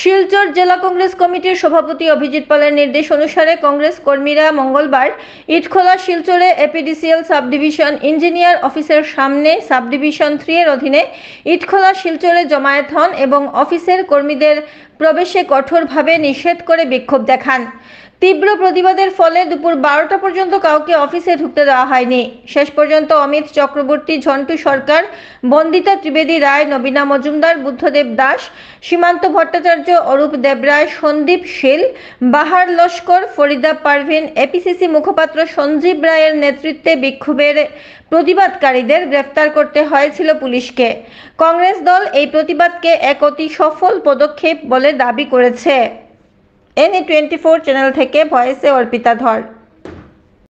শিলচর জেলা কংগ্রেস কমিটির সভাপতি অভিজিৎ পালের নির্দেশ অনুসারে কংগ্রেস কর্মীরা মঙ্গলবার ইটখোলা শিলচরে এপিডিসিএল সাবডিভিশন ইঞ্জিনিয়ার অফিসের সামনে সাবডিভিশন থ্রি এর অধীনে ইটখোলা শিলচরে জমায়েত হন এবং অফিসের কর্মীদের প্রবেশে কঠোরভাবে নিষেধ করে বিক্ষোভ দেখান তীব্র প্রতিবাদের ফলে দুপুর বারোটা পর্যন্ত কাউকে অফিসে ঢুকতে দেওয়া হয়নি শেষ পর্যন্ত অমিত চক্রবর্তী ঝন্টু সরকার বন্দিতা ত্রিবেদী রায় নবীনা মজুমদার বুদ্ধদেব দাস সীমান্ত ভট্টাচার্য অরূপ দেবরায় সন্দীপ শীল বাহার লস্কর ফরিদা পারভিন এপিসিসি মুখপাত্র সঞ্জীব রায়ের নেতৃত্বে বিক্ষোভের প্রতিবাদকারীদের গ্রেফতার করতে হয়েছিল পুলিশকে কংগ্রেস দল এই প্রতিবাদকে এক অতি সফল পদক্ষেপ বলে দাবি করেছে এনএ টোয়েন্টি ফোর চ্যানেল থেকে ভয়েসে অর্পিতা ধর